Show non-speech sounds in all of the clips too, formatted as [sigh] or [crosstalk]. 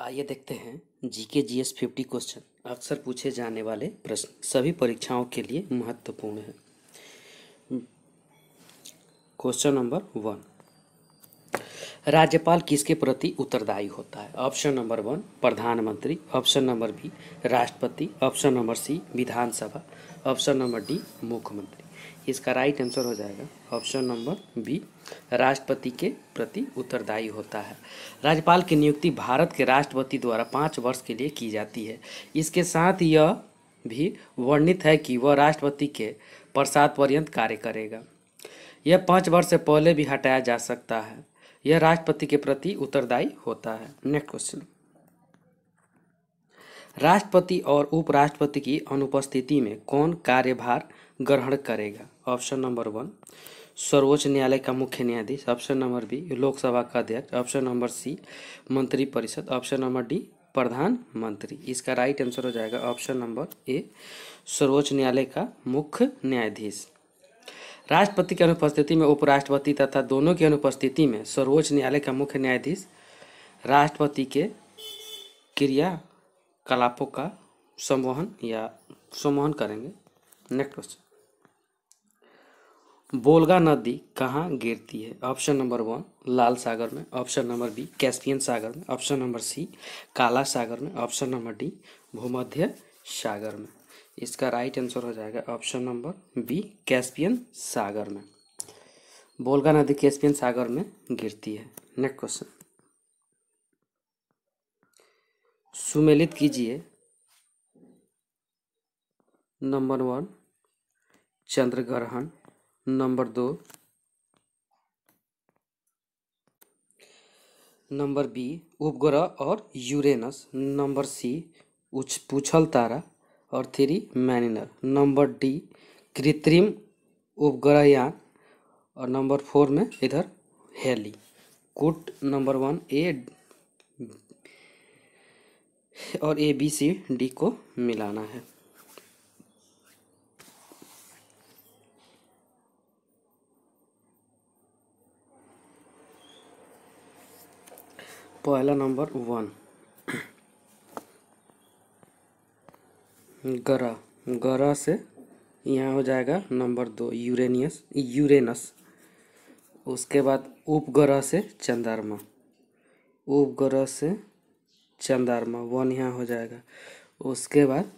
आइए देखते हैं जीके जीएस फिफ्टी क्वेश्चन अक्सर पूछे जाने वाले प्रश्न सभी परीक्षाओं के लिए महत्वपूर्ण है क्वेश्चन नंबर वन राज्यपाल किसके प्रति उत्तरदायी होता है ऑप्शन नंबर वन प्रधानमंत्री ऑप्शन नंबर बी राष्ट्रपति ऑप्शन नंबर सी विधानसभा ऑप्शन नंबर डी मुख्यमंत्री इसका राइट आंसर हो जाएगा ऑप्शन नंबर बी राष्ट्रपति के प्रति उत्तरदायी होता है राज्यपाल की नियुक्ति भारत के राष्ट्रपति द्वारा पाँच वर्ष के लिए की जाती है इसके साथ यह भी वर्णित है कि वह राष्ट्रपति के प्रसाद पर्यंत कार्य करेगा यह पाँच वर्ष से पहले भी हटाया जा सकता है यह राष्ट्रपति के प्रति उत्तरदायी होता है नेक्स्ट क्वेश्चन राष्ट्रपति और उपराष्ट्रपति की अनुपस्थिति में कौन कार्यभार ग्रहण करेगा ऑप्शन नंबर वन सर्वोच्च न्यायालय का मुख्य न्यायाधीश ऑप्शन नंबर बी लोकसभा का अध्यक्ष ऑप्शन नंबर सी मंत्री परिषद ऑप्शन नंबर डी प्रधानमंत्री इसका राइट आंसर हो जाएगा ऑप्शन नंबर ए सर्वोच्च न्यायालय का मुख्य न्यायाधीश राष्ट्रपति की अनुपस्थिति में उपराष्ट्रपति तथा दोनों की अनुपस्थिति में सर्वोच्च न्यायालय का मुख्य न्यायाधीश राष्ट्रपति के क्रियाकलापों का संवहन या संवहन करेंगे नेक्स्ट क्वेश्चन बोलगा नदी कहाँ गिरती है ऑप्शन नंबर वन लाल सागर में ऑप्शन नंबर बी कैस्पियन सागर में ऑप्शन नंबर सी काला सागर में ऑप्शन नंबर डी भूमध्य सागर में इसका राइट आंसर हो जाएगा ऑप्शन नंबर बी कैस्पियन सागर में बोलगा नदी कैस्पियन सागर में गिरती है नेक्स्ट क्वेश्चन सुमेलित कीजिए नंबर वन चंद्र ग्रहण नंबर दो नंबर बी उपग्रह और यूरेनस नंबर सी उछ पुछल तारा और थ्री मैनिनर नंबर डी कृत्रिम उपग्रहयान और नंबर फोर में इधर हेली कुट नंबर वन ए और ए बी सी डी को मिलाना है पहला नंबर वन ग्रह ग्रह से यहाँ हो जाएगा नंबर दो यूरेनियस यूरेनस उसके बाद उपग्रह से चंद्रमा उपग्रह से चंद्रमा वन यहाँ हो जाएगा उसके बाद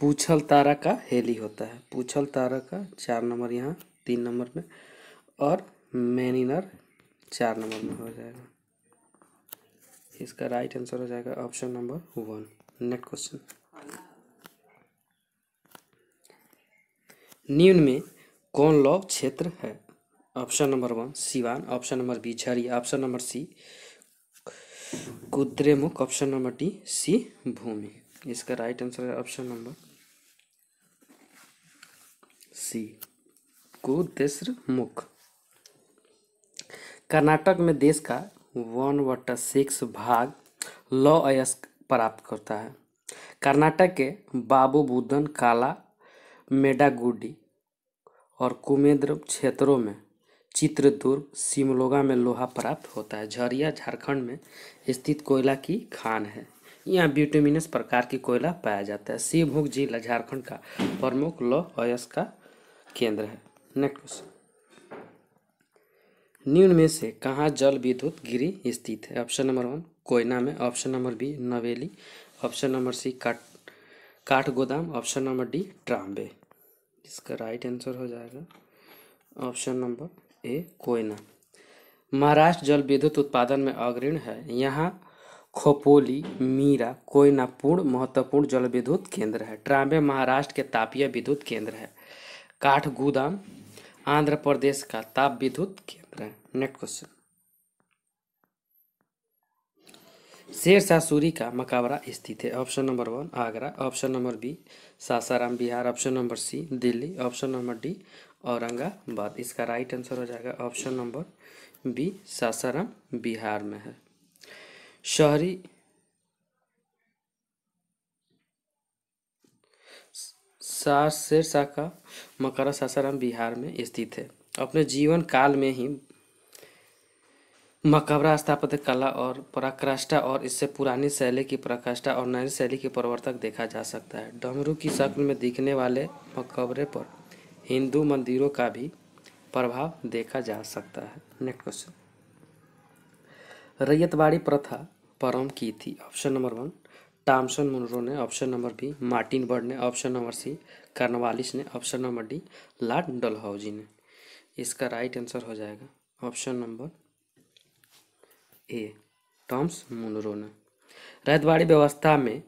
पूछल तारा का हेली होता है पूछल तारा का चार नंबर यहाँ तीन नंबर में और मैनिनर चार नंबर में हो जाएगा इसका राइट आंसर हो जाएगा option number one next question निम्न में कौन लॉ क्षेत्र है option number one Siwan option number B Jhari option number C Kudremukh option number D सी भूमि इसका राइट आंसर है option number C Kudremukh Karnataka में देश का वन वटा सिक्स भाग लौ अयस्क प्राप्त करता है कर्नाटक के बाबू बुद्धन काला मेडागुडी और कुमेद्र क्षेत्रों में चित्रदुर्ग सिमलोगा में लोहा प्राप्त होता है झरिया झारखंड में स्थित कोयला की खान है यहाँ ब्यूटेमिनस प्रकार की कोयला पाया जाता है सिंहभूग जिला झारखंड का प्रमुख लौ अयस्क का केंद्र है नेक्स्ट क्वेश्चन निम्न में से कहाँ जल विद्युत गिरी स्थित है ऑप्शन नंबर वन कोयना में option number B Neyveli option number C काट काठ गोदाम ऑप्शन नंबर डी ट्राम्बे इसका राइट आंसर हो जाएगा option number A Koyna Maharashtra जल विद्युत उत्पादन में अग्रणी है यहाँ खोपोली मीरा कोयना पूर्ण महत्वपूर्ण जल विद्युत केंद्र है ट्राम्बे महाराष्ट्र के तापीय विद्युत केंद्र है काठगोदाम आंध्र प्रदेश का ताप विद्युत केंद्र सकते हैं नेक्स्ट क्वेश्चन शेर शाह सूरी का मकाबरा स्थित है option number one Agra option number B Sasaram Bihar option number C Delhi option number D Aurangabad इसका राइट आंसर हो जाएगा option number B Sasaram Bihar में है शहरी शाह शेरशाह का मकरा सासाराम बिहार में स्थित है अपने जीवन काल में ही मकबरा स्थापत्य कला और पराकाष्ठा और इससे पुरानी शैली की पराकाष्ठा और नई शैली की प्रवर्तक देखा जा सकता है डमरू की शक्ल में दिखने वाले मकबरे पर हिंदू मंदिरों का भी प्रभाव देखा जा सकता है नेक्स्ट क्वेश्चन रैयतवाड़ी प्रथा परम की थी option number one Thomas Munro ने option number B Martin Bird ने ऑप्शन नंबर सी कर्नवालिस ने option number D Lord Dalhousie ने इसका राइट आंसर हो जाएगा option number A Thomas Munro ने रैतवाड़ी व्यवस्था में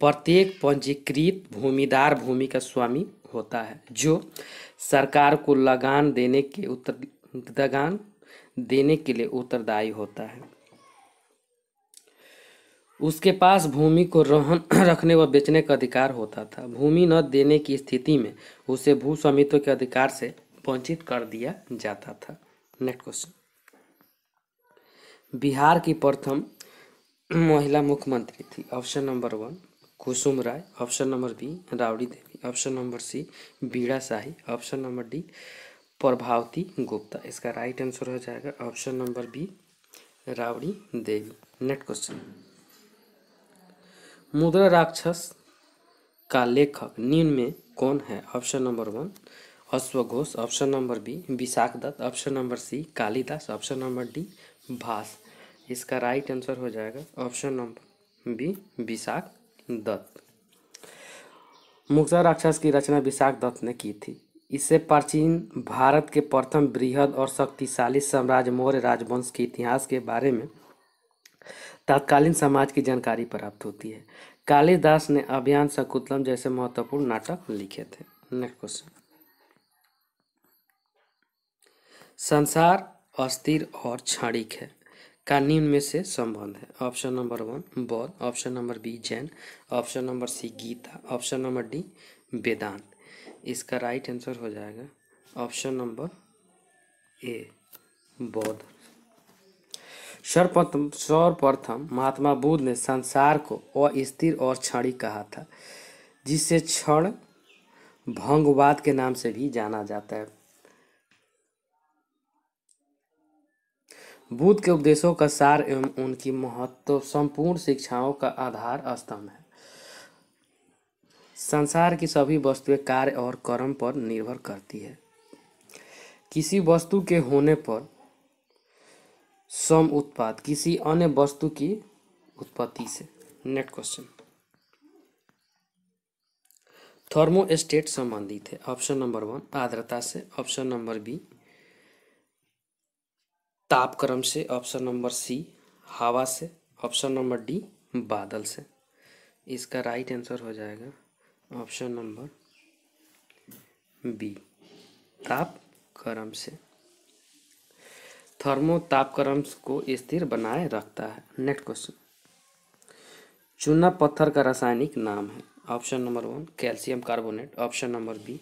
प्रत्येक पंजीकृत भूमिदार भूमि का स्वामी होता है जो सरकार को लगान देने के उत्तर लगान देने के लिए उत्तरदायी होता है उसके पास भूमि को रहन [clears throat] रखने व बेचने का अधिकार होता था भूमि न देने की स्थिति में उसे भू स्वामित्व के अधिकार से वंचित कर दिया जाता था नेक्स्ट क्वेश्चन बिहार की प्रथम महिला मुख्यमंत्री थी option number one Kusum Rai option number B रावड़ी Devi option number C Bida Shahi option number D Prabhavati Gupta इसका राइट आंसर हो जाएगा ऑप्शन नंबर बी रावड़ी देवी नेक्स्ट क्वेश्चन मुद्रा राक्षस का लेखक निम्न में कौन है ऑप्शन नंबर वन अश्वघोष option number B Vishakha Datta option number C Kalidasa option number D Bhasa इसका राइट आंसर हो जाएगा option number B Vishakha Dutt मुगजा राक्षस की रचना विशाख दत्त ने की थी इसे प्राचीन भारत के प्रथम बृहद और शक्तिशाली साम्राज्य मौर्य राजवंश के इतिहास के बारे में तत्कालीन समाज की जानकारी प्राप्त होती है कालिदास ने अभियान शकुतलम जैसे महत्वपूर्ण नाटक लिखे थे नेक्स्ट क्वेश्चन संसार अस्थिर और क्षणिक है निम्न में से संबंध है ऑप्शन नंबर वन बौद्ध option number B Jain option number C Gita option number D Vedanta इसका राइट आंसर हो जाएगा ऑप्शन नंबर ए बौद्ध सर्वप्रथम सर्वप्रथम महात्मा बुद्ध ने संसार को अस्थिर और क्षणिक कहा था जिसे क्षण भंगवाद के नाम से भी जाना जाता है बुद्ध के उपदेशों का सार एवं उनकी महत्व संपूर्ण शिक्षाओं का आधार स्तंभ है संसार की सभी वस्तुएं कार्य और कर्म पर निर्भर करती है किसी वस्तु के होने पर सम उत्पाद किसी अन्य वस्तु की उत्पत्ति से नेक्स्ट क्वेश्चन थर्मोस्टेट संबंधित है ऑप्शन नंबर वन आर्द्रता से ऑप्शन नंबर बी तापक्रम से ऑप्शन नंबर सी हवा से ऑप्शन नंबर डी बादल से इसका राइट आंसर हो जाएगा ऑप्शन नंबर बी ताप क्रम से थर्मो तापक्रम को स्थिर बनाए रखता है नेक्स्ट क्वेश्चन चूना पत्थर का रासायनिक नाम है option number one calcium carbonate option number B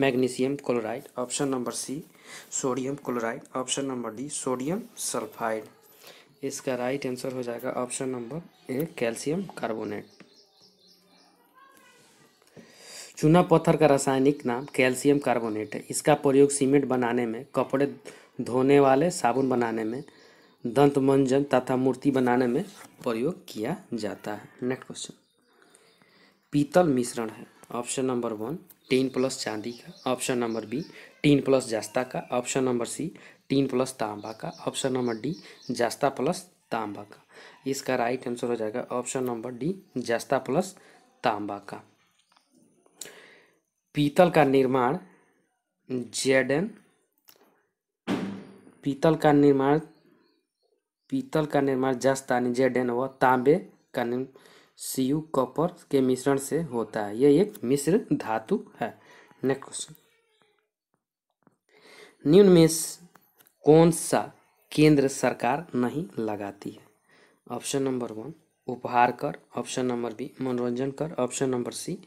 magnesium chloride option number C sodium chloride option number D sodium sulphide इसका राइट आंसर हो जाएगा option number A calcium carbonate चूना पत्थर का रासायनिक नाम कैल्शियम कार्बोनेट है इसका प्रयोग सीमेंट बनाने में कपड़े धोने वाले साबुन बनाने में दंत मंजन तथा मूर्ति बनाने में प्रयोग किया जाता है नेक्स्ट क्वेश्चन पीतल मिश्रण है option number one tin plus चांदी का option number B tin plus जास्ता का option number C tin plus तांबा का ऑप्शन नंबर डी जास्ता प्लस तांबा का इसका राइट आंसर हो जाएगा ऑप्शन नंबर डी जास्ता प्लस तांबा का पीतल का निर्माण जेडन पीतल का निर्माण पीतल का निर्माण जस्ता जेडन व तांबे का निर्माण सी यू कॉपर के मिश्रण से होता है यह एक मिश्र धातु है नेक्स्ट क्वेश्चन निम्न में कौन सा केंद्र सरकार नहीं लगाती है ऑप्शन नंबर वन उपहार कर ऑप्शन नंबर बी मनोरंजन कर ऑप्शन नंबर सी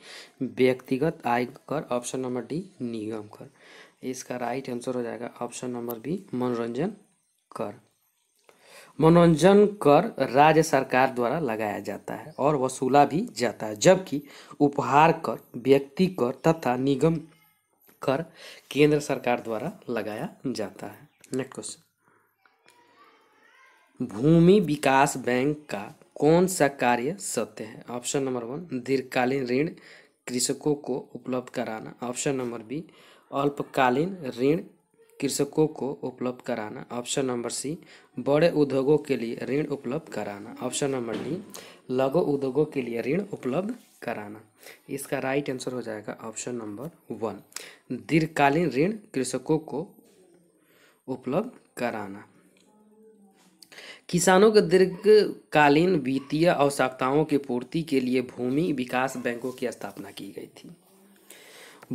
व्यक्तिगत आय कर ऑप्शन नंबर डी निगम कर इसका राइट आंसर हो जाएगा ऑप्शन नंबर बी मनोरंजन कर मनोरंजन कर राज्य सरकार द्वारा लगाया जाता है और वसूला भी जाता है जबकि उपहार कर व्यक्ति कर तथा निगम कर केंद्र सरकार द्वारा लगाया जाता है नेक्स्ट क्वेश्चन भूमि विकास बैंक का कौन सा कार्य सत्य है ऑप्शन नंबर वन दीर्घकालीन ऋण कृषकों को उपलब्ध कराना ऑप्शन नंबर बी अल्पकालीन ऋण कृषकों को उपलब्ध कराना ऑप्शन नंबर सी बड़े उद्योगों के लिए ऋण उपलब्ध कराना ऑप्शन नंबर डी लघु उद्योगों के लिए ऋण उपलब्ध कराना इसका राइट आंसर हो जाएगा ऑप्शन नंबर वन दीर्घकालीन ऋण कृषकों को उपलब्ध कराना किसानों के दीर्घकालीन वित्तीय आवश्यकताओं की पूर्ति के लिए भूमि विकास बैंकों की स्थापना की गई थी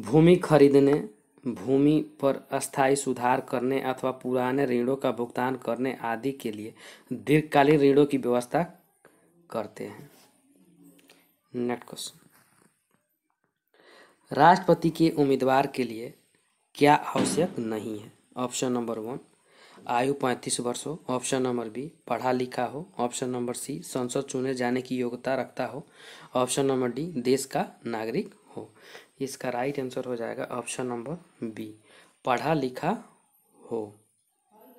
भूमि खरीदने भूमि पर अस्थायी सुधार करने अथवा पुराने ऋणों का भुगतान करने आदि के लिए दीर्घकालीन ऋणों की व्यवस्था करते हैं नेक्स्ट क्वेश्चन राष्ट्रपति के उम्मीदवार के लिए क्या आवश्यक नहीं है ऑप्शन नंबर वन आयु पैंतीस वर्ष हो ऑप्शन नंबर बी पढ़ा लिखा हो ऑप्शन नंबर सी संसद चुने जाने की योग्यता रखता हो ऑप्शन नंबर डी देश का नागरिक हो इसका राइट आंसर हो जाएगा ऑप्शन नंबर बी पढ़ा लिखा हो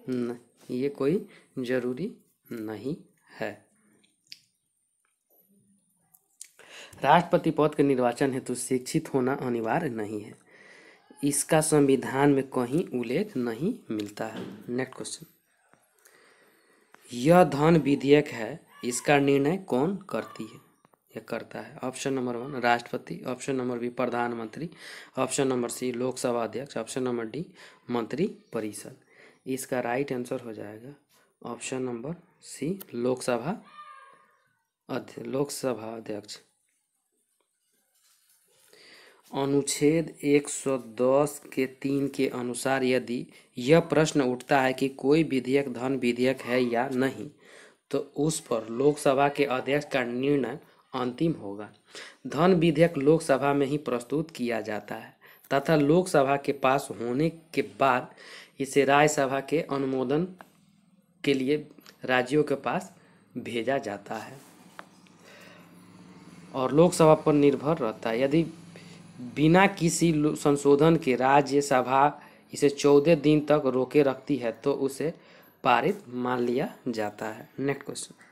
न, ये कोई जरूरी नहीं है राष्ट्रपति पद के निर्वाचन हेतु शिक्षित होना अनिवार्य नहीं है इसका संविधान में कहीं उल्लेख नहीं मिलता है नेक्स्ट क्वेश्चन यह धन विधेयक है इसका निर्णय कौन करती है यह करता है ऑप्शन नंबर वन राष्ट्रपति ऑप्शन नंबर बी प्रधानमंत्री ऑप्शन नंबर सी लोकसभा अध्यक्ष ऑप्शन नंबर डी मंत्री परिषद इसका राइट आंसर हो जाएगा ऑप्शन नंबर सी लोकसभा अध्यक्ष लोकसभा अध्यक्ष अनुच्छेद 110 के तीन के अनुसार यदि यह प्रश्न उठता है कि कोई विधेयक धन विधेयक है या नहीं तो उस पर लोकसभा के अध्यक्ष का निर्णय अंतिम होगा धन विधेयक लोकसभा में ही प्रस्तुत किया जाता है तथा लोकसभा के पास होने के बाद इसे राज्यसभा के अनुमोदन के लिए राज्यों के पास भेजा जाता है और लोकसभा पर निर्भर रहता है यदि बिना किसी संशोधन के राज्यसभा इसे चौदह दिन तक रोके रखती है तो उसे पारित मान लिया जाता है नेक्स्ट क्वेश्चन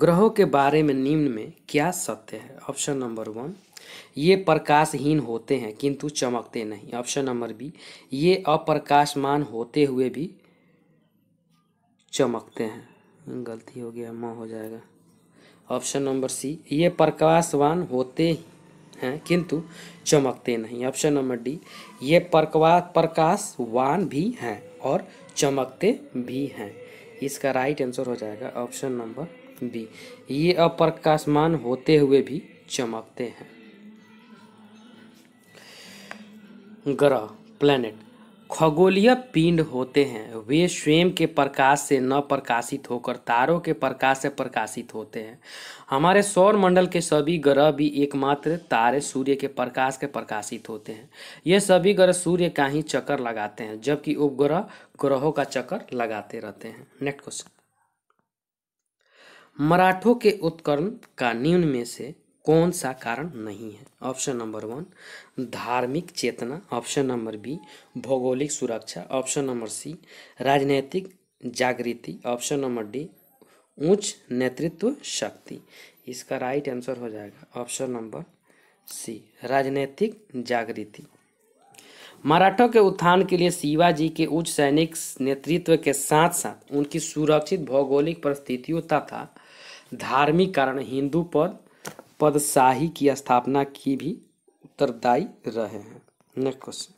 ग्रहों के बारे में निम्न में क्या सत्य है ऑप्शन नंबर वन ये प्रकाशहीन होते हैं किंतु चमकते नहीं ऑप्शन नंबर बी ये अप्रकाशमान होते हुए भी चमकते हैं गलती हो गया म हो जाएगा ऑप्शन नंबर सी ये प्रकाशवान होते हैं किंतु चमकते नहीं ऑप्शन नंबर डी ये प्रकवा प्रकाशवान भी हैं और चमकते भी हैं इसका राइट आंसर हो जाएगा ऑप्शन नंबर भी ये अप्रकाशमान होते हुए भी चमकते हैं ग्रह प्लैनेट खगोलीय पिंड होते हैं वे स्वयं के प्रकाश से न प्रकाशित होकर तारों के प्रकाश से प्रकाशित होते हैं हमारे सौर मंडल के सभी ग्रह भी एकमात्र तारे सूर्य के प्रकाश के प्रकाशित होते हैं ये सभी ग्रह सूर्य का ही चक्कर लगाते हैं जबकि उपग्रह ग्रहों का चक्कर लगाते रहते हैं नेक्स्ट क्वेश्चन मराठों के उत्कर्म का निम्न में से कौन सा कारण नहीं है ऑप्शन नंबर वन धार्मिक चेतना ऑप्शन नंबर बी भौगोलिक सुरक्षा ऑप्शन नंबर सी राजनैतिक जागृति ऑप्शन नंबर डी उच्च नेतृत्व शक्ति इसका राइट आंसर हो जाएगा ऑप्शन नंबर सी राजनैतिक जागृति मराठों के उत्थान के लिए शिवाजी के उच्च सैनिक नेतृत्व के साथ साथ उनकी सुरक्षित भौगोलिक परिस्थितियों तथा धार्मिक कारण हिंदू पद पदशाही की स्थापना की भी उत्तरदायी रहे हैं नेक्स्ट क्वेश्चन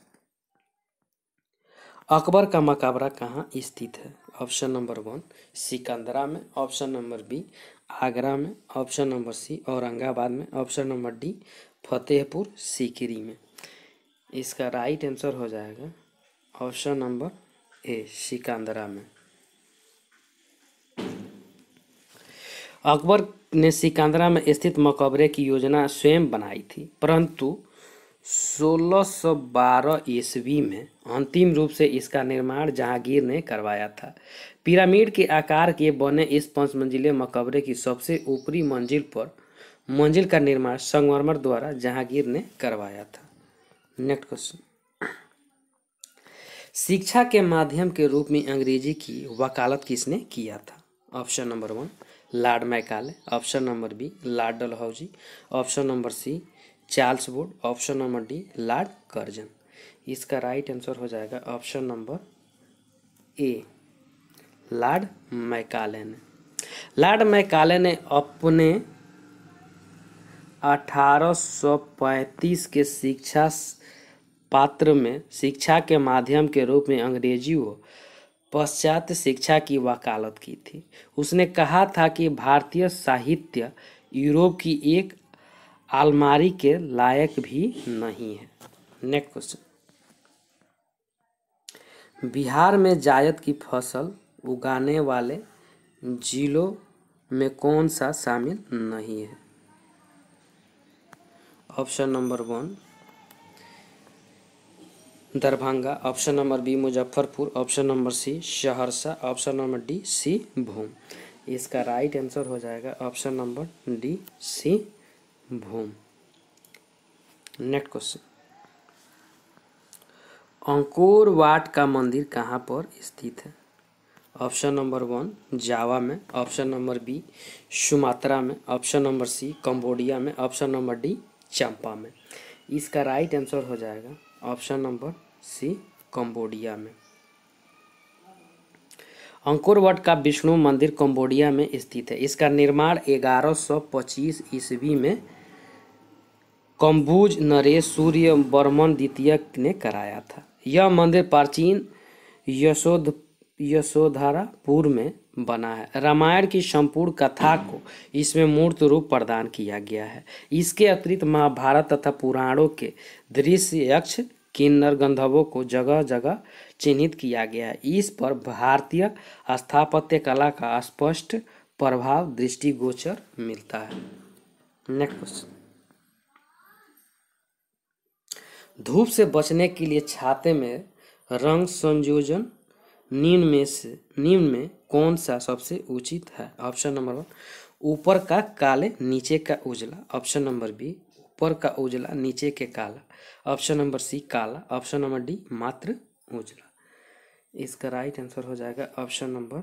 अकबर का मकबरा कहाँ स्थित है ऑप्शन नंबर वन सिकंदरा में ऑप्शन नंबर बी आगरा में ऑप्शन नंबर सी औरंगाबाद में option number D Fatehpur Sikri में इसका राइट आंसर हो जाएगा ऑप्शन नंबर ए सिकंदरा में अकबर ने सिकंदरा में स्थित मकबरे की योजना स्वयं बनाई थी परंतु 1612 ईस्वी में अंतिम रूप से इसका निर्माण जहांगीर ने करवाया था पिरामिड के आकार के बने इस पंचमंजिले मंजिले मकबरे की सबसे ऊपरी मंजिल पर मंजिल का निर्माण संगमरमर द्वारा जहांगीर ने करवाया था नेक्स्ट क्वेश्चन शिक्षा के माध्यम के रूप में अंग्रेजी की वकालत किसने किया था option number one lord Macaulay option number B lord हाउजी ऑप्शन नंबर सी चार्ल्स बोर्ड option number D lord Curzon इसका राइट आंसर हो जाएगा option number A lord Macaulay ने लार्ड मैकाले ने अपने 1835 के शिक्षा पात्र में शिक्षा के माध्यम के रूप में अंग्रेजी व पश्चात शिक्षा की वकालत की थी उसने कहा था कि भारतीय साहित्य यूरोप की एक आलमारी के लायक भी नहीं है नेक्स्ट क्वेश्चन बिहार में जायद की फसल उगाने वाले जिलों में कौन सा शामिल नहीं है option number one Darbhanga option number B Muzaffarpur option number C Saharsa option number D Singhbhum इसका राइट आंसर हो जाएगा ऑप्शन नंबर डी सी भूम नेक्स्ट क्वेश्चन अंकोर वाट का मंदिर कहाँ पर स्थित है ऑप्शन नंबर वन जावा में ऑप्शन नंबर बी सुमात्रा में ऑप्शन नंबर सी कंबोडिया में ऑप्शन नंबर डी चंपा में इसका राइट आंसर हो जाएगा ऑप्शन नंबर सी कंबोडिया में अंकुरवट का विष्णु मंदिर कंबोडिया में स्थित है इसका निर्माण 1125 ईस्वी में कंबुज नरेश सूर्य वर्मन द्वितीय ने कराया था यह मंदिर प्राचीन यशोध यशोधारापुर में बना है रामायण की संपूर्ण कथा को इसमें मूर्त रूप प्रदान किया गया है इसके अतिरिक्त महाभारत तथा पुराणों के दृश्य यक्ष किन्नर गंधर्वों को जगह जगह चिन्हित किया गया है इस पर भारतीय स्थापत्य कला का स्पष्ट प्रभाव दृष्टिगोचर मिलता है नेक्स्ट क्वेश्चन धूप से बचने के लिए छाते में रंग संयोजन निम्न में से निम्न में कौन सा सबसे उचित है ऑप्शन नंबर वन ऊपर का काले नीचे का उजला ऑप्शन नंबर बी ऊपर का उजला नीचे के काला ऑप्शन नंबर सी काला ऑप्शन नंबर डी मात्र उजला इसका राइट आंसर हो जाएगा ऑप्शन नंबर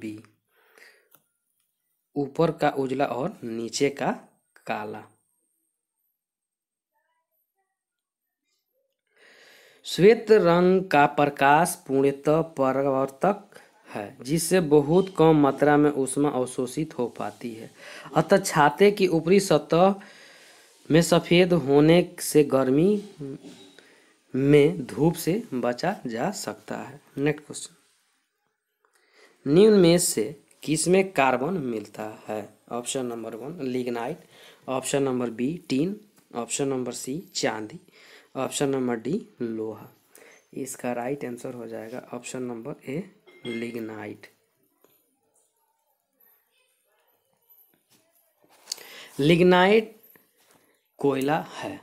बी ऊपर का उजला और नीचे का काला श्वेत रंग का प्रकाश पूर्णतः परावर्तक है जिससे बहुत कम मात्रा में ऊष्मा अवशोषित हो पाती है अतः छाते की ऊपरी सतह में सफ़ेद होने से गर्मी में धूप से बचा जा सकता है नेक्स्ट क्वेश्चन निम्न में से किसमें कार्बन मिलता है option number one lignite option number B tin option number C चांदी ऑप्शन नंबर डी लोहा इसका राइट आंसर हो जाएगा option number A lignite lignite कोयला है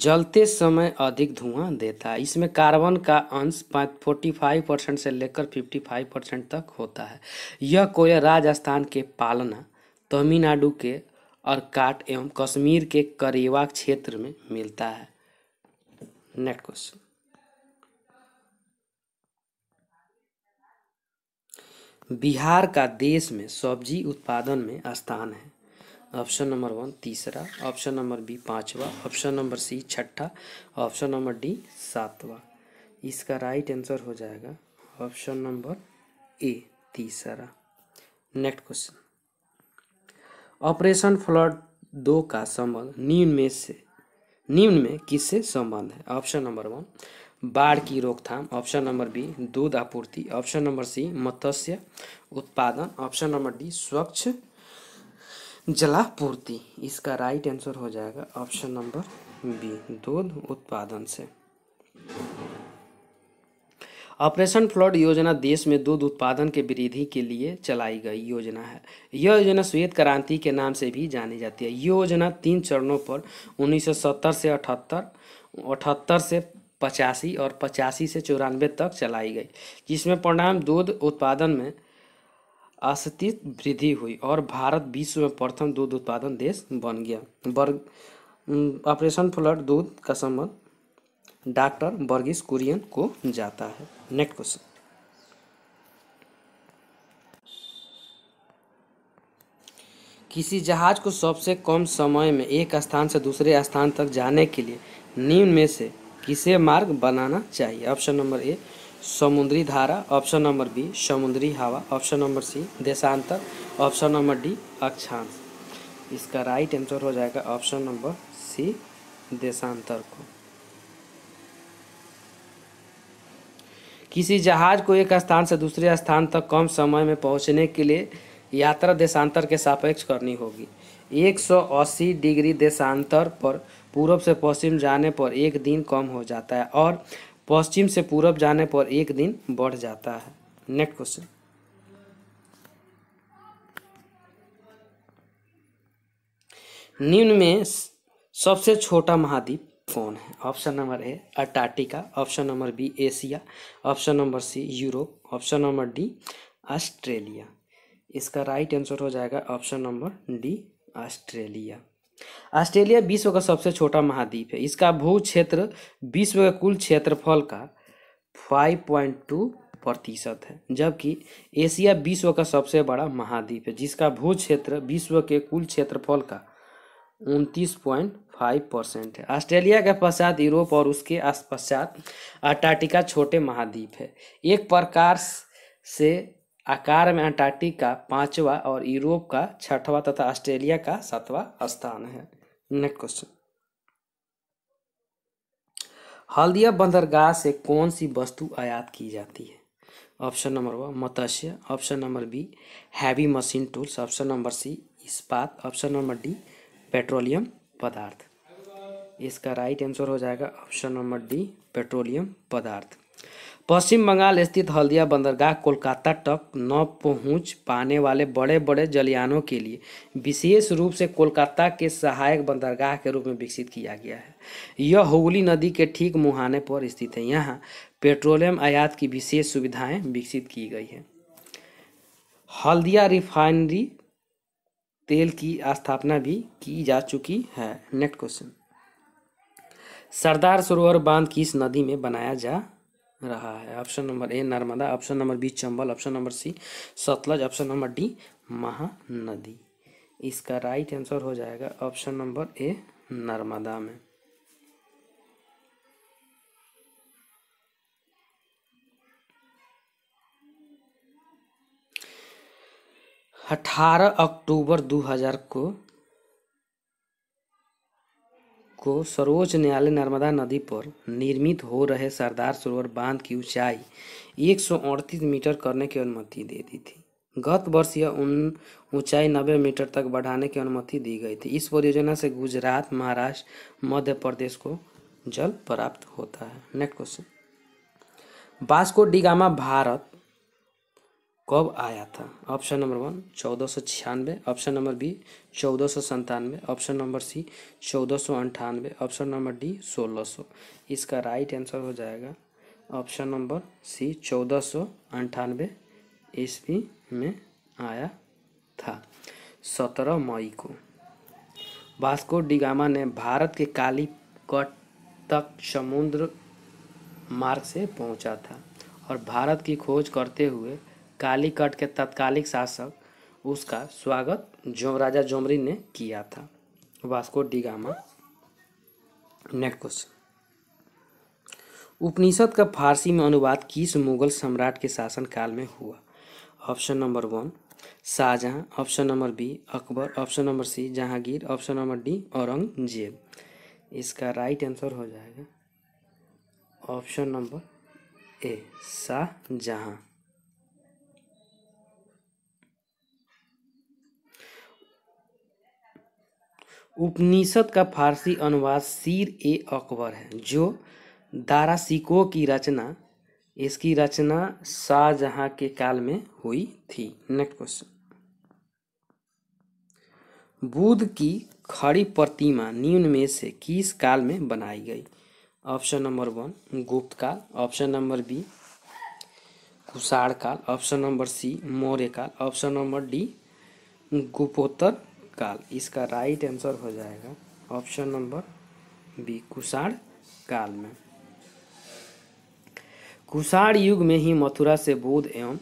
जलते समय अधिक धुआं देता है इसमें कार्बन का अंश फोर्टी फाइव परसेंट से लेकर फिफ्टी फाइव परसेंट तक होता है यह कोयला राजस्थान के पालना तमिलनाडु के काट एवं कश्मीर के करेवा क्षेत्र में मिलता है नेक्स्ट क्वेश्चन बिहार का देश में सब्जी उत्पादन में स्थान है ऑप्शन नंबर वन तीसरा ऑप्शन नंबर बी पांचवा ऑप्शन नंबर सी छठा ऑप्शन नंबर डी सातवा इसका राइट आंसर हो जाएगा ऑप्शन नंबर ए तीसरा नेक्स्ट क्वेश्चन ऑपरेशन फ्लड दो का संबंध निम्न में से निम्न में किससे संबंध है ऑप्शन नंबर वन बाढ़ की रोकथाम ऑप्शन नंबर बी दूध आपूर्ति ऑप्शन नंबर सी मत्स्य उत्पादन ऑप्शन नंबर डी स्वच्छ जलापूर्ति इसका राइट आंसर हो जाएगा ऑप्शन नंबर बी दूध उत्पादन से ऑपरेशन फ्लड योजना देश में दूध उत्पादन के वृद्धि के लिए चलाई गई योजना है यह योजना श्वेत क्रांति के नाम से भी जानी जाती है योजना तीन चरणों पर 1970 से अठहत्तर अठहत्तर से पचासी और पचासी से चौरानवे तक चलाई गई जिसमें परिणाम दूध उत्पादन में अस्तित्व वृद्धि हुई और भारत विश्व में प्रथम दूध उत्पादन देश बन गया वर्ग ऑपरेशन फ्लड दूध का संबंध डॉक्टर वर्गीस कुरियन को जाता है नेक्स्ट क्वेश्चन किसी जहाज को सबसे कम समय में एक स्थान से दूसरे स्थान तक जाने के लिए निम्न में से किसे मार्ग बनाना चाहिए ऑप्शन नंबर ए समुद्री धारा ऑप्शन नंबर बी समुद्री हवा ऑप्शन नंबर सी देशांतर ऑप्शन नंबर डी अक्षांश इसका राइट आंसर हो जाएगा ऑप्शन नंबर सी देशांतर को किसी जहाज को एक स्थान से दूसरे स्थान तक कम समय में पहुंचने के लिए यात्रा देशांतर के सापेक्ष करनी होगी 180 डिग्री देशांतर पर पूरब से पश्चिम जाने पर एक दिन कम हो जाता है और पश्चिम से पूरब जाने पर एक दिन बढ़ जाता है नेक्स्ट क्वेश्चन निम्न में सबसे छोटा महाद्वीप कौन है option number A Antarctica option number B Asia option number C Europe option number D Australia इसका राइट आंसर हो जाएगा option number D Australia Australia विश्व का सबसे छोटा महाद्वीप है इसका भू क्षेत्र विश्व के कुल क्षेत्रफल का 5.2 प्रतिशत है जबकि एशिया विश्व का सबसे बड़ा महाद्वीप है जिसका भू क्षेत्र विश्व के कुल क्षेत्रफल का उनतीस पॉइंट फाइव परसेंट है ऑस्ट्रेलिया के पश्चात यूरोप और उसके पश्चात अंटार्कटिका छोटे महाद्वीप है एक प्रकार से आकार में अंटार्कटिक का पांचवा और यूरोप का छठवां तथा ऑस्ट्रेलिया का सातवां स्थान है नेक्स्ट क्वेश्चन हल्दिया बंदरगाह से कौन सी वस्तु आयात की जाती है ऑप्शन नंबर वन मत्स्य option number B heavy machine tools option number C इस्पात ऑप्शन नंबर डी पेट्रोलियम पदार्थ इसका राइट आंसर हो जाएगा ऑप्शन नंबर डी पेट्रोलियम पदार्थ पश्चिम बंगाल स्थित हल्दिया बंदरगाह कोलकाता तक न पहुंच पाने वाले बड़े बड़े जलयानों के लिए विशेष रूप से कोलकाता के सहायक बंदरगाह के रूप में विकसित किया गया है यह हुगली नदी के ठीक मुहाने पर स्थित है यहाँ पेट्रोलियम आयात की विशेष सुविधाएं विकसित की गई हैं हल्दिया रिफाइनरी तेल की स्थापना भी की जा चुकी है नेक्स्ट क्वेश्चन सरदार सरोवर बांध किस नदी में बनाया जा रहा है option number A Narmada option number B Chambal option number C Satluj option number D Mahanadi इसका राइट आंसर हो जाएगा ऑप्शन नंबर ए नर्मदा में अठारह अक्टूबर दो हजार को को सर्वोच्च न्यायालय नर्मदा नदी पर निर्मित हो रहे सरदार सरोवर बांध की ऊंचाई एक मीटर करने की अनुमति दे दी थी गत वर्ष यह उन ऊंचाई 90 मीटर तक बढ़ाने की अनुमति दी गई थी इस परियोजना से गुजरात महाराष्ट्र मध्य प्रदेश को जल प्राप्त होता है next question Vasco da Gama Bharat कब आया था ऑप्शन नंबर वन चौदह सौ छियानवे ऑप्शन नंबर बी चौदह सौ संतानवे ऑप्शन नंबर सी चौदह सौ अंठानवे ऑप्शन नंबर डी सोलह सौ इसका राइट आंसर हो जाएगा ऑप्शन नंबर सी चौदह सौ अंठानवे ईस्वी में आया था सत्रह मई को वास्को डिगामा ने भारत के काली कट तक समुद्र मार्ग से पहुंचा था और भारत की खोज करते हुए कालीकट के तत्कालिक शासक उसका स्वागत जो राजा जोमरी ने किया था Vasco da Gama next question Upanishad का फारसी में अनुवाद किस मुगल सम्राट के शासन काल में हुआ option number one Shahjahan option number B Akbar option number C Jahangir option number D Aurangzeb इसका राइट आंसर हो जाएगा option number A Shahjahan Upanishad का फारसी अनुवाद सीर ए अकबर है जो सिको की रचना इसकी रचना शाहजहां के काल में हुई थी नेक्स्ट क्वेश्चन बुद्ध की खड़ी प्रतिमा निम्न में से किस काल में बनाई गई ऑप्शन नंबर वन गुप्त काल ऑप्शन नंबर बी कुषाण काल ऑप्शन नंबर सी मौर्य काल ऑप्शन नंबर डी गुप्तोत्तर काल इसका राइट आंसर हो जाएगा ऑप्शन नंबर बी कुषाण काल में कुषाण युग में ही मथुरा से बोध एवं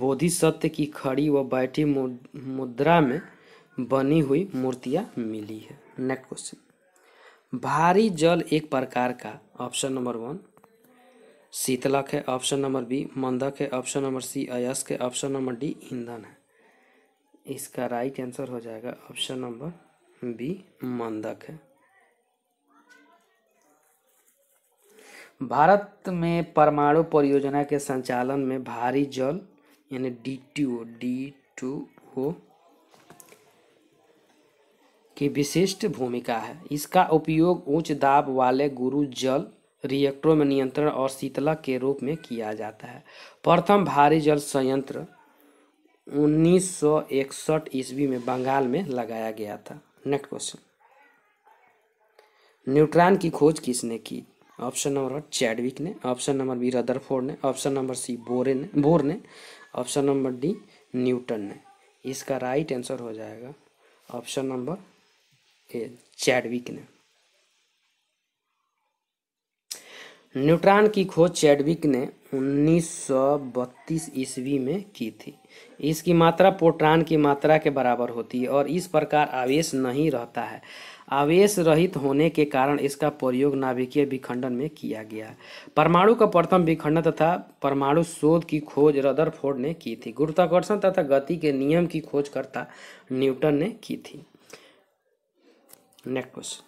बोधि सत्य की खड़ी व बैठी मुद्रा में बनी हुई मूर्तियां मिली है नेक्स्ट क्वेश्चन भारी जल एक प्रकार का ऑप्शन नंबर वन शीतलक है ऑप्शन नंबर बी मंदक है ऑप्शन नंबर सी अयस्क है ऑप्शन नंबर डी ईंधन है इसका राइट आंसर हो जाएगा ऑप्शन नंबर बी मंदक है भारत में परमाणु परियोजना के संचालन में भारी जल यानी D two D two O की विशिष्ट भूमिका है इसका उपयोग उच्च दाब वाले गुरु जल रिएक्टरों में नियंत्रण और शीतला के रूप में किया जाता है प्रथम भारी जल संयंत्र 1961 ईस्वी में बंगाल में लगाया गया था नेक्स्ट क्वेश्चन न्यूट्रॉन की खोज किसने की ऑप्शन नंबर वन चैडविक ने ऑप्शन नंबर बी रदरफोर्ड ने ऑप्शन नंबर सी बोरे ने बोर ने ऑप्शन नंबर डी न्यूटन ने इसका राइट आंसर हो जाएगा ऑप्शन नंबर ए चैडविक ने न्यूट्रॉन की खोज चैडविक ने 1932 ईस्वी में की थी इसकी मात्रा पोट्रान की मात्रा के बराबर होती है और इस प्रकार आवेश नहीं रहता है आवेश रहित होने के कारण इसका प्रयोग नाभिकीय विखंडन में किया गया परमाणु का प्रथम विखंडन तथा परमाणु शोध की खोज फोर्ड ने की थी गुरुत्वाकर्षण तथा गति के नियम की खोज करता न्यूटन ने की थी नेक्स्ट क्वेश्चन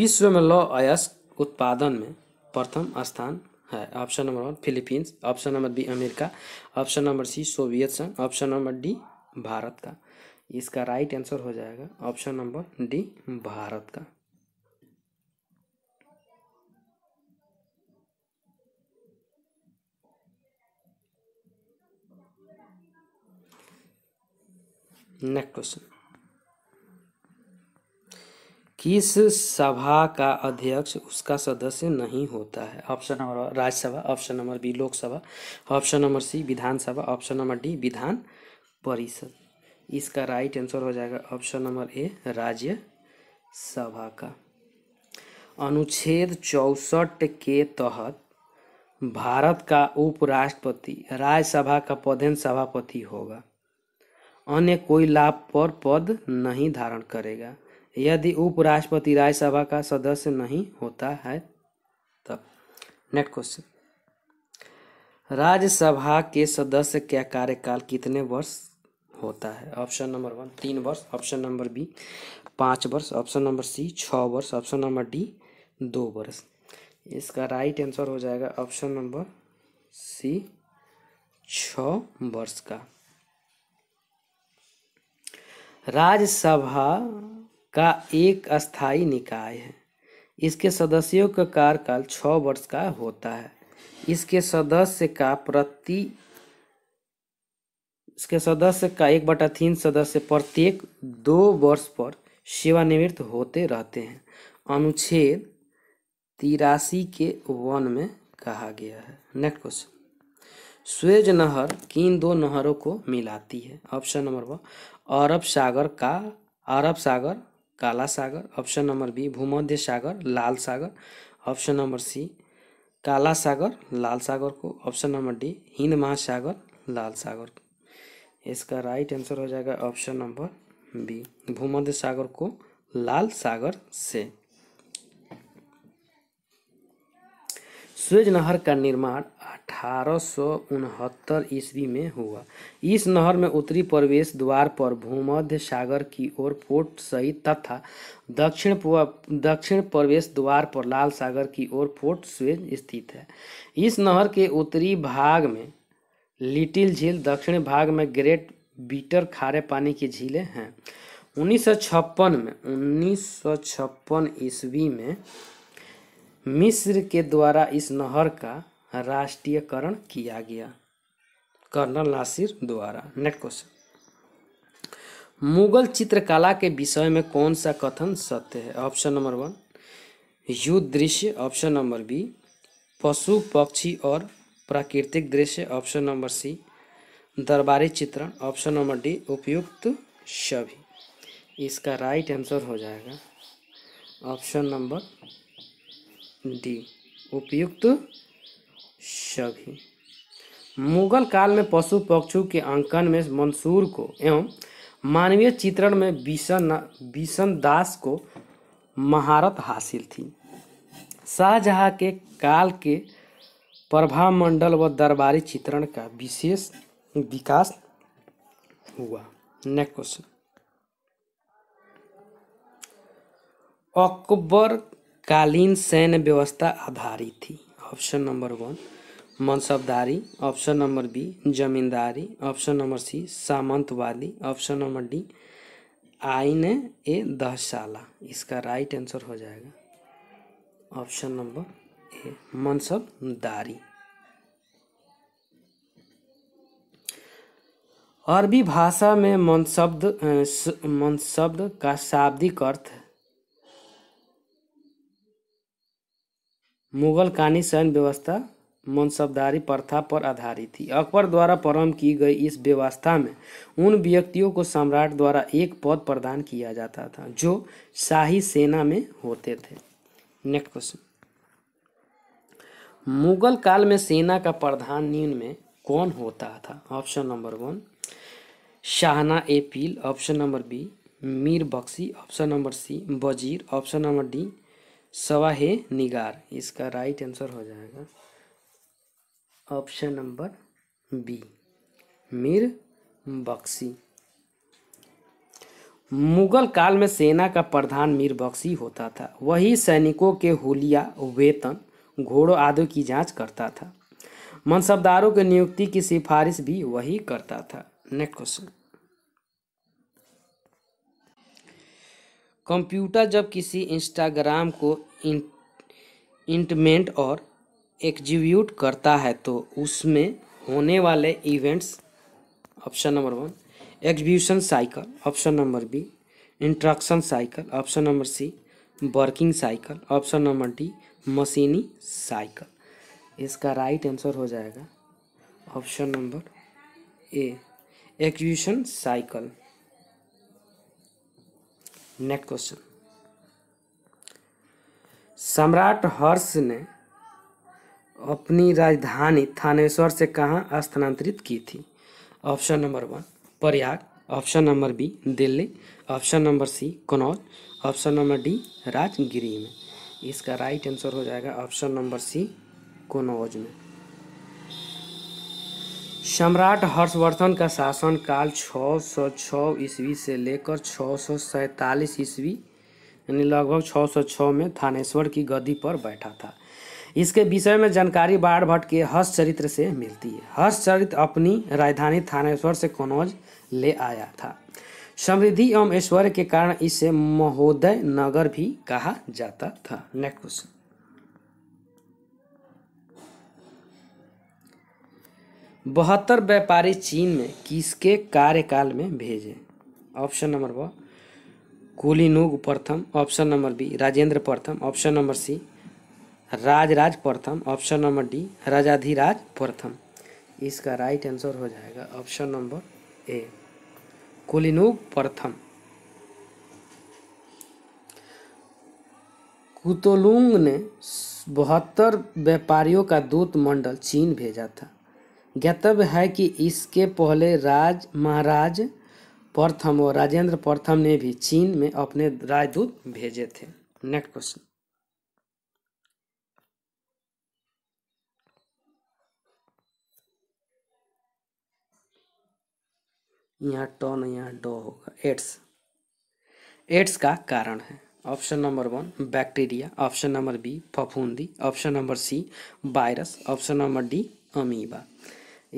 विश्व में लौ अयस्क उत्पादन में प्रथम स्थान है option number one Philippines option number B America option number C Soviet संघ ऑप्शन नंबर डी भारत का इसका राइट आंसर हो जाएगा ऑप्शन नंबर डी भारत का नेक्स्ट क्वेश्चन किस सभा का अध्यक्ष उसका सदस्य नहीं होता है option number Rajya Sabha option number B Lok Sabha option number C विधानसभा option number D Vidhan Parishad इसका राइट आंसर हो जाएगा ऑप्शन नंबर ए राज्य सभा का अनुच्छेद चौसठ के तहत भारत का उपराष्ट्रपति राज्यसभा का पदेन सभापति होगा अन्य कोई लाभ पर पद नहीं धारण करेगा यदि उपराष्ट्रपति राज्यसभा का सदस्य नहीं होता है तब नेक्स्ट क्वेश्चन राज्यसभा के सदस्य का कार्यकाल कितने वर्ष होता है ऑप्शन नंबर वन तीन वर्ष ऑप्शन नंबर बी पाँच वर्ष ऑप्शन नंबर सी छः वर्ष ऑप्शन नंबर डी दो वर्ष इसका राइट आंसर हो जाएगा ऑप्शन नंबर सी छ वर्ष का राज्यसभा का एक अस्थाई निकाय है इसके सदस्यों का कार्यकाल छ वर्ष का होता है इसके सदस्य का प्रति इसके सदस्य का एक बटा तीन सदस्य प्रत्येक दो वर्ष पर सेवानिवृत्त होते रहते हैं अनुच्छेद तिरासी के वन में कहा गया है नेक्स्ट क्वेश्चन स्वेज नहर किन दो नहरों को मिलाती है option number one Arab Sagar का अरब सागर काला सागर ऑप्शन नंबर बी भूमध्य सागर लाल सागर ऑप्शन नंबर सी काला सागर लाल सागर को ऑप्शन नंबर डी हिंद महासागर लाल सागर इसका राइट आंसर हो जाएगा ऑप्शन नंबर बी भूमध्य सागर को लाल सागर से सुएज नहर का निर्माण अठारह ईस्वी में हुआ इस नहर में उत्तरी प्रवेश द्वार पर भूमध्य सागर की ओर फोर्ट सहित तथा दक्षिण दक्षिण प्रवेश द्वार पर लाल सागर की ओर फोर्ट स्वेज स्थित है इस नहर के उत्तरी भाग में लिटिल झील दक्षिण भाग में ग्रेट बीटर खारे पानी की झीलें हैं 1956 में 1956 ईस्वी में मिस्र के द्वारा इस नहर का राष्ट्रीयकरण किया गया कर्नल नासिर द्वारा नेक्स्ट क्वेश्चन मुगल चित्रकला के विषय में कौन सा कथन सत्य है ऑप्शन नंबर वन युद्ध दृश्य ऑप्शन नंबर बी पशु पक्षी और प्राकृतिक दृश्य ऑप्शन नंबर सी दरबारी चित्रण ऑप्शन नंबर डी उपयुक्त सभी इसका राइट आंसर हो जाएगा ऑप्शन नंबर डी उपयुक्त सभी मुगल काल में पशु पक्षियों के अंकन में मंसूर को एवं मानवीय चित्रण में बिशन बिशन दास को महारत हासिल थी शाहजहाँ के काल के प्रभाव मंडल व दरबारी चित्रण का विशेष विकास हुआ नेक्स्ट क्वेश्चन अकबर कालीन सैन्य व्यवस्था आधारित थी option number one mansabdari option number B zamindari option number C सामंतवादी ऑप्शन नंबर डी आईन ए दहशाला इसका राइट आंसर हो जाएगा ऑप्शन नंबर ए मनसबदारी अरबी भाषा में मनशब्द मनशब्द का शाब्दिक अर्थ मुगल कानी सैन्य व्यवस्था मनसबदारी प्रथा पर आधारित थी अकबर द्वारा प्रारंभ की गई इस व्यवस्था में उन व्यक्तियों को सम्राट द्वारा एक पद प्रदान किया जाता था जो शाही सेना में होते थे नेक्स्ट क्वेश्चन मुगल काल में सेना का प्रधान निम्न में कौन होता था ऑप्शन नंबर वन शाहना एपील option number B Mir Bakhshi option number C वजीर ऑप्शन नंबर डी है निगार इसका राइट आंसर हो जाएगा option number B Mir Bakhshi Mughal काल में सेना का प्रधान मीर बख्शी होता था वही सैनिकों के होलिया वेतन घोड़ों आदि की जांच करता था मनसबदारों की नियुक्ति की सिफारिश भी वही करता था नेक्स्ट क्वेश्चन कंप्यूटर जब किसी इंस्टाग्राम को इंटमेंट और एग्जीब्यूट करता है तो उसमें होने वाले events option number one execution cycle option number B instruction cycle option number C working cycle option number D machine cycle इसका राइट आंसर हो जाएगा option number A execution cycle next question सम्राट हर्ष ने अपनी राजधानी थानेश्वर से कहाँ स्थानांतरित की थी option number one Prayag option number B Delhi option number C Kannauj option number D Rajgiri में इसका राइट आंसर हो जाएगा ऑप्शन नंबर सी कनौज में सम्राट हर्षवर्धन का शासन काल 606 ईस्वी से लेकर छः ईस्वी यानी लगभग 606 में थानेश्वर की गद्दी पर बैठा था इसके विषय में जानकारी बाढ़ भट्ट के हर्षचरित्र से मिलती है हर्षचरित्र अपनी राजधानी थानेश्वर से कनौज ले आया था समृद्धि एवं ऐश्वर्य के कारण इसे महोदय नगर भी कहा जाता था नेक्स्ट क्वेश्चन बहत्तर व्यापारी चीन में किसके कार्यकाल में भेजे ऑप्शन नंबर व कुलिनुग प्रथम ऑप्शन नंबर बी राजेंद्र प्रथम ऑप्शन नंबर सी राजराज प्रथम ऑप्शन नंबर डी राजाधिराज प्रथम इसका राइट आंसर हो जाएगा ऑप्शन नंबर ए कुलिनुग प्रथम कुतोलुंग ने बहत्तर व्यापारियों का दूत मंडल चीन भेजा था ज्ञातव्य है कि इसके पहले राज महाराज प्रथम और राजेंद्र प्रथम ने भी चीन में अपने राजदूत भेजे थे नेक्स्ट क्वेश्चन यहाँ टॉन यहाँ डो होगा एड्स एड्स का कारण है option number one bacteria option number B फफूंदी option number C virus option number D amoeba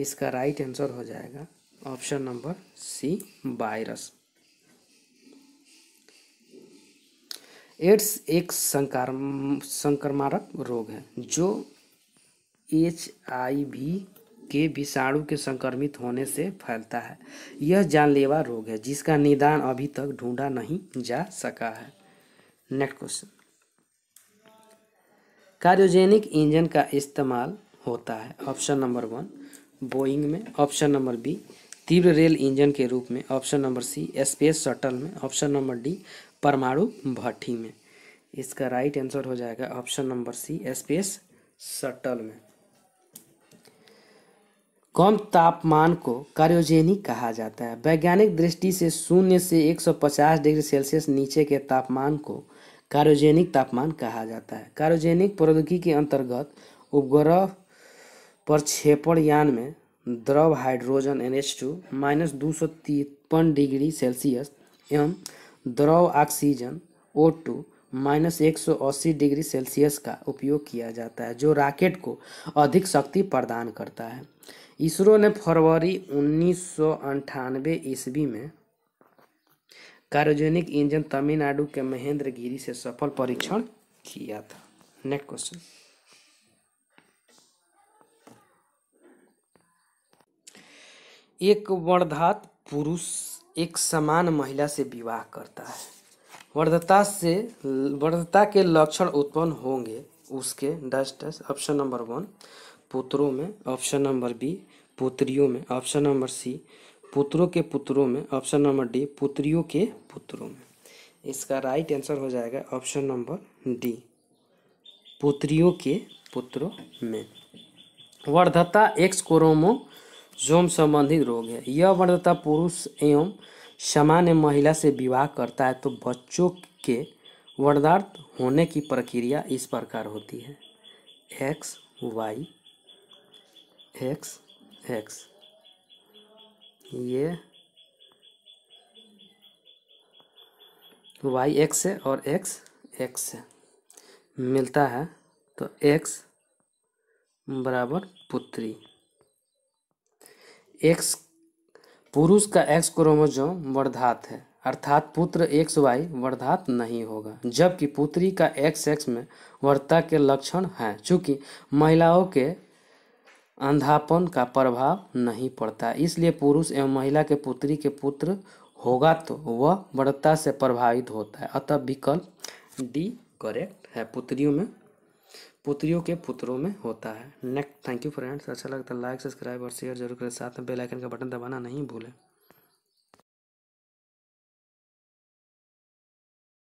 इसका राइट आंसर हो जाएगा option number C virus AIDS एक संक्रमारक रोग है जो एच आई वी के विषाणु के संक्रमित होने से फैलता है यह जानलेवा रोग है जिसका निदान अभी तक ढूंढा नहीं जा सका है नेक्स्ट क्वेश्चन कार्योजेनिक इंजन का इस्तेमाल होता है ऑप्शन नंबर वन बोइंग में ऑप्शन नंबर बी तीव्र रेल इंजन के रूप में option number C space shuttle में ऑप्शन नंबर डी परमाणु भट्टी में इसका राइट आंसर हो जाएगा option number C space shuttle में कम तापमान को कार्योजेनिक कहा जाता है वैज्ञानिक दृष्टि से शून्य से 150 डिग्री सेल्सियस नीचे के तापमान को कार्योजेनिक तापमान कहा जाता है कार्योजेनिक प्रौद्योगिकी के अंतर्गत उपग्रह प्रक्षेपण यान में द्रव hydrogen N H two minus दो सौ तिरपन डिग्री सेल्सियस एवं द्रव ऑक्सीजन ओ टू माइनस एक सौ अस्सी डिग्री सेल्सियस का उपयोग किया जाता है जो रॉकेट को अधिक शक्ति प्रदान करता है इसरो ने फरवरी उन्नीस सौ अंठानवे ईस्वी में कार्योजेनिक इंजन तमिलनाडु के महेंद्र गिरी से सफल परीक्षण किया था नेक्स्ट क्वेश्चन एक वर्धात पुरुष एक समान महिला से विवाह करता है वर्धता से वर्धता के लक्षण उत्पन्न होंगे उसके डस्ट डैश ऑप्शन नंबर वन पुत्रों में ऑप्शन नंबर बी पुत्रियों में ऑप्शन नंबर सी पुत्रों के पुत्रों में ऑप्शन नंबर डी पुत्रियों के पुत्रों में इसका राइट आंसर हो जाएगा ऑप्शन नंबर डी पुत्रियों के पुत्रों में वर्धता एक्स क्रोमो जोम संबंधित रोग है यह वंध्यता पुरुष एवं सामान्य महिला से विवाह करता है तो बच्चों के वर्धार्थ होने की प्रक्रिया इस प्रकार होती है एक्स वाई एक्स एक्स ये वाई एक्स है और एक्स एक्स है मिलता है तो एक्स बराबर पुत्री एक्स पुरुष का एक्स क्रोमोजोम वर्धात है अर्थात पुत्र एक्स वाई वर्धात नहीं होगा जबकि पुत्री का एक्स एक्स में वर्ता के लक्षण हैं चूँकि महिलाओं के अंधापन का प्रभाव नहीं पड़ता इसलिए पुरुष एवं महिला के पुत्री के पुत्र होगा तो वह बढ़ता से प्रभावित होता है अतः विकल्प डी करेक्ट है पुत्रियों में पुत्रियों के पुत्रों में होता है नेक्स्ट थैंक यू फ्रेंड्स अच्छा लगता है लाइक सब्सक्राइब और शेयर जरूर करें साथ में बेल आइकन का बटन दबाना नहीं भूलें